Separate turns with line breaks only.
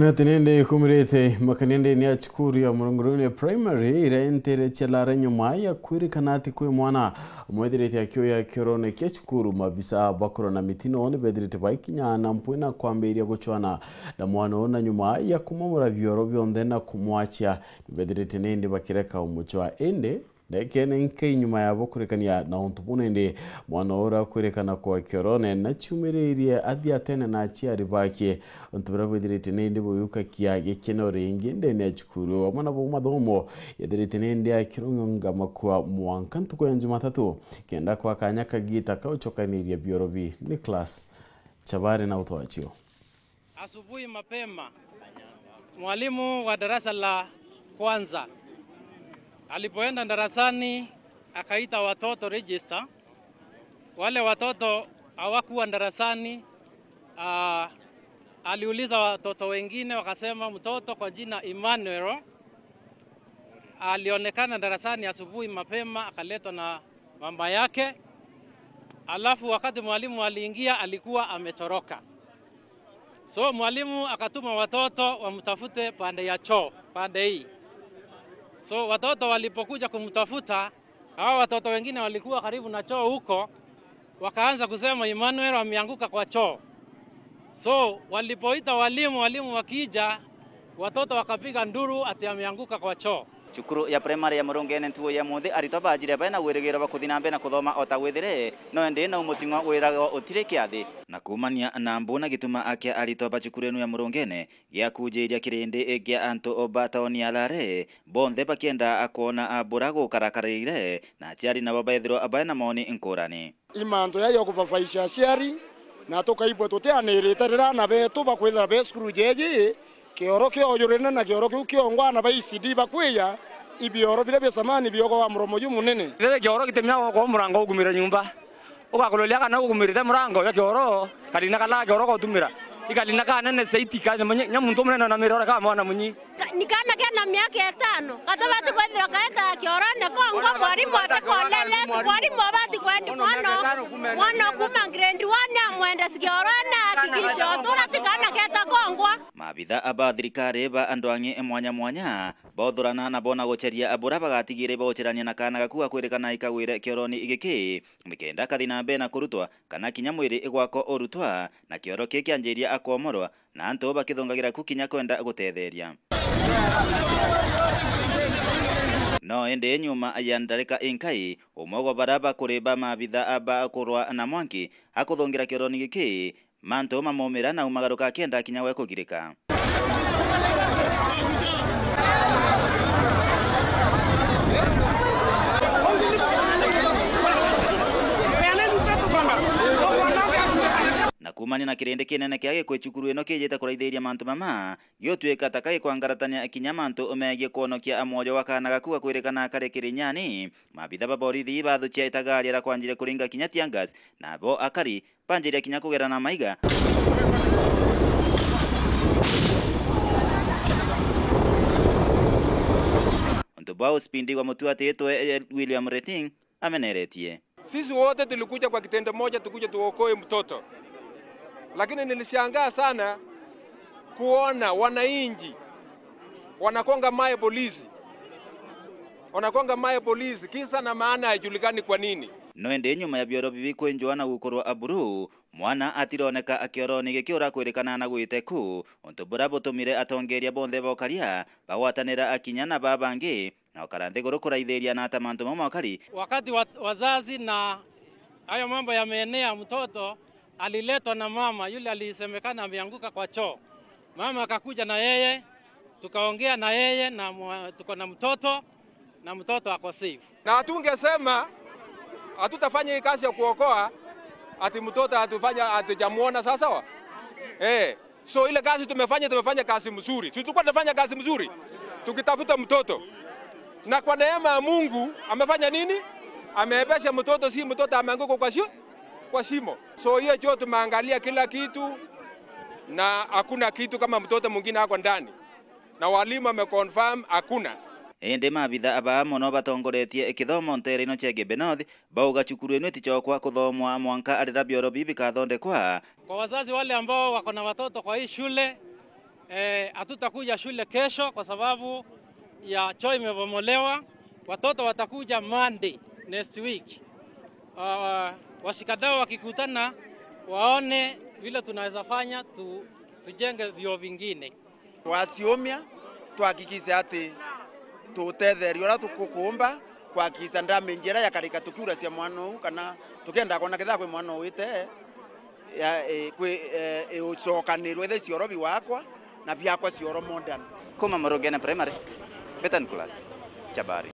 natenende khumurete ya achikurya murongorone primary iraentere chelara nyuma ya kwirikana ati kwe mwana mwethirete akio ya kerone kia chukuru mabisa bakorona mitino one bethirete baikinyana mpwena kwambiria guchwana na mwana ona nyuma ya kumomora bioro bionthe na kumwachia nibethirete nende bakireka umuchwa ende nekene nk'inyuma yabo kurekania na untubunende mwana ora kurekana kwa kiorone na chumererie abiatene na chiari bake untubura bwedirete nende buyuka kiyage kenore ingende ne chukuru mwana bo madomo yedirete nende akironga makwa muanka ntuko yanzu tatu kenda kwa kanyaka kanya kagita kauchokaniria biorobi ni Nicholas Chabari na utoachio asubuhi mapema mwalimu wa darasa la kwanza Alipoenda darasani akaita watoto register, wale watoto hawakuwa darasani. Uh, ah, aliuliza watoto wengine wakasema, mtoto kwa jina Emmanuel alionekana darasani asubuhi mapema, akaletwa na mama yake, alafu wakati mwalimu aliingia alikuwa ametoroka. So mwalimu akatuma watoto wamtafute pande ya choo, pande hii So watoto walipokuja kumtafuta, hawa watoto wengine walikuwa karibu na choo huko, wakaanza kusema Emmanuel ameanguka kwa choo. So walipoita walimu, walimu wakija, watoto wakapiga nduru ati ameanguka kwa choo
cukuru ya primary ya murungi ene ntuo ya muthi arito bajire bena gwirigirwo bakuthi kuthina mbere na kuthoma o ta gwithire no ndi na umutingo wirago utire kiathi na kumania na mbuna gituma akia arito ba cukuru enu ya murungene giakunjiria kirindi egia anto oba taoni alare bonthe kienda akona abura gukarakaraire na aciari nabo baithirwo abae na moni ngurani
ya yayo kuvafaisha aciari na tukaibwa tutianirite rira na betu bakwithira be cukuru jeje kioro kioyurire na kioro kiu kiongwa na baicidi e bakwiya ibioro bila bia samani biogo wa mromo yu munene rere kioro gitemya go murango ugumira nyumba ugakololya kana ugumirire murango ya kioro kadina kala kioro gotumira ikalina kanene seiti kana nyamuntu munene na mirora ka mwana munyi
nikana kena miaka etano gatabati kwethira gaeta kiorane kongwa mwarimu atikolele mwarimu abati kwendi mwana mwana kuma grade 1 amwende sikiorane akigisho tura sikana geta kongwa
mabitha aba thirikari ba andu ang'e mwanya mwanya bothurana na bona gucheria abura bagatigire bocherania na kana gakua kwirikana ikagwire kioroni igiki nikenda na mbere na kurutwa kana kinya igwako urutwa na kioro kikianjiria akomorwa na antu bakithongagira ku kinya kwenda gutetheria no ende nyuma ya ndarika inkai umwe baraba kureba mabitha aba kurwa na mwangi akuthungira kironi giki manto mamomera na umagaruka kenda kinyawe we kugirika kumani na kirindi kinene kia gikwicukuru ino kijite kuraithiria mantu mama giutuika ta kagikwangaratania kinya mantu megie kwonokia amwojo wa kana gakua kwirikana karikiri nyani mabitha ba borithi bathukia itagaria ra kwanjire kuringa kinya tiangas nabo akari banjiria kinya na maiga Ndubao spindi wa mutu atetwe e, William Reting ameneretie.
Sisi wote tulikuja kwa kitendo moja, tukuja tuokoe mtoto lakini nilishangaa sana kuona wananchi wanakonga mae polisi, wanakonga mae polisi, kisa na maana haijulikani kwa nini
noindi nyuma ya bioro bibikwinjwana gukorwa aburu mwana atironeka akiorwo ni gikiura kwirikana na ku untu buria butumire atongeria bonthe bokaria bagwatanira akinya na babangi na ukarandi guru kuraithiria na ata mantu mamwe
wakati wazazi na ayo mambo yameenea mtoto aliletwa na mama yule, alisemekana ameanguka kwa choo. Mama akakuja na yeye, tukaongea na yeye na tuko na mtoto na mtoto ako safe. Na hatungesema hatutafanya hii kazi ya kuokoa ati
mtoto hatufanya hatujamuona sasa. Eh, so ile kazi tumefanya, tumefanya kazi mzuri. Si tulikuwa tunafanya kazi mzuri tukitafuta mtoto, na kwa neema ya Mungu amefanya nini? Ameepesha mtoto, si mtoto ameanguka kwa shio kwa shimo. So hiyo choo tumeangalia kila kitu na hakuna kitu kama mtoto mwingine ako ndani, na walimu wameconfirm hakuna
indi mabitha aba mono batongoretie ikithomo ntereno chege benoth bauga chukuru ino itichokwa kuthomwa mwanka arira bioro bibikathondekwa.
Kwa wazazi wale ambao wako na watoto kwa hii shule eh, hatutakuja eh, shule kesho kwa sababu ya choo imebomolewa. Watoto watakuja Monday next week. Uh, washikadau wakikutana waone vile tunaweza fanya tu, tujenge vyuo vingine.
Wasiomia tuhakikishe ati tutetheria uria tukukumba kwakisa ndami njira yakarika tukiura cia mwana u kana tukienda kona kitha kwi mwana uite
ya e, kwi e, ucokanirwo ithe cioro biwakwa na biakwa cioro modern kuma morogena primary betan class chabari